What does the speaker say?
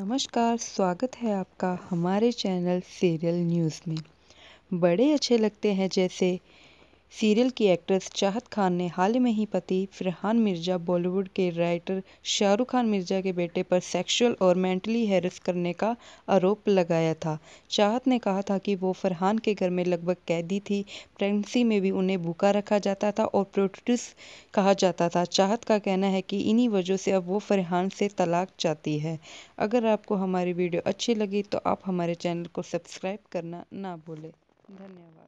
नमस्कार स्वागत है आपका हमारे चैनल सीरियल न्यूज़ में बड़े अच्छे लगते हैं जैसे सीरियल की एक्ट्रेस चाहत खान ने हाल ही में ही पति फरहान मिर्जा बॉलीवुड के राइटर शाहरुख खान मिर्जा के बेटे पर सेक्सुअल और मेंटली हैरस करने का आरोप लगाया था चाहत ने कहा था कि वो फरहान के घर में लगभग कैदी थी प्रेगनेंसी में भी उन्हें भूखा रखा जाता था और प्रोटिस कहा जाता था चाहत का कहना है कि इन्हीं वजह से अब वो फरहान से तलाक चाहती है अगर आपको हमारी वीडियो अच्छी लगी तो आप हमारे चैनल को सब्सक्राइब करना ना भूलें धन्यवाद